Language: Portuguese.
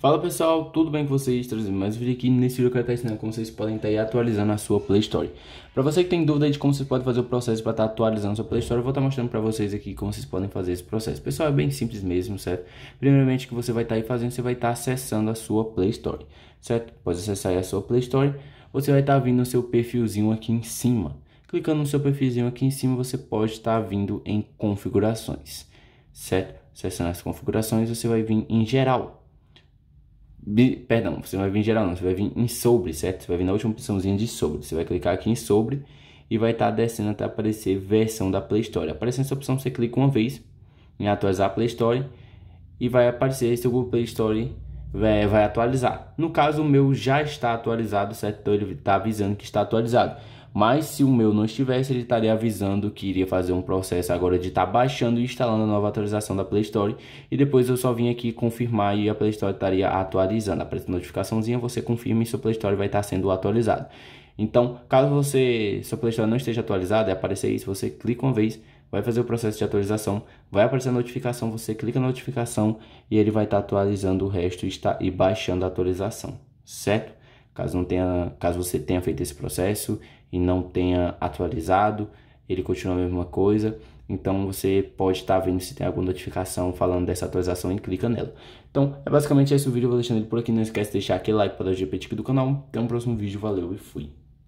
Fala pessoal, tudo bem com vocês? Trazendo mais um vídeo aqui nesse vídeo que eu quero estar ensinando como vocês podem estar atualizando a sua Play Store. Para você que tem dúvida de como vocês podem fazer o processo para estar tá atualizando a sua Play Store, eu vou estar mostrando para vocês aqui como vocês podem fazer esse processo. Pessoal, é bem simples mesmo, certo? Primeiramente, o que você vai estar aí fazendo, você vai estar acessando a sua Play Store, certo? Pode acessar aí a sua Play Store, você vai estar vindo no seu perfilzinho aqui em cima. Clicando no seu perfilzinho aqui em cima, você pode estar vindo em configurações, certo? Acessando as configurações, você vai vir em geral, perdão, você não vai vir em geral não, você vai vir em sobre, certo? Você vai vir na última opçãozinha de sobre, você vai clicar aqui em sobre e vai estar tá descendo até aparecer versão da Play Store. Aparecendo essa opção, você clica uma vez em atualizar a Play Store e vai aparecer se o Google Play Store vai, é, vai atualizar. No caso, o meu já está atualizado, certo? Então ele está avisando que está atualizado. Mas se o meu não estivesse, ele estaria avisando que iria fazer um processo agora de estar tá baixando e instalando a nova atualização da Play Store. E depois eu só vim aqui confirmar e a Play Store estaria atualizando. Aparece notificaçãozinha, você confirma e sua Play Store vai estar tá sendo atualizado. Então, caso você, sua Play Store não esteja atualizada, é aparecer isso, você clica uma vez, vai fazer o processo de atualização, vai aparecer a notificação, você clica na notificação e ele vai estar tá atualizando o resto e, está, e baixando a atualização, certo? Caso, não tenha, caso você tenha feito esse processo e não tenha atualizado, ele continua a mesma coisa. Então você pode estar vendo se tem alguma notificação falando dessa atualização e clica nela. Então é basicamente esse o vídeo, eu vou deixando ele por aqui. Não esquece de deixar aquele like para ajudar o repetir do canal. Até o um próximo vídeo, valeu e fui!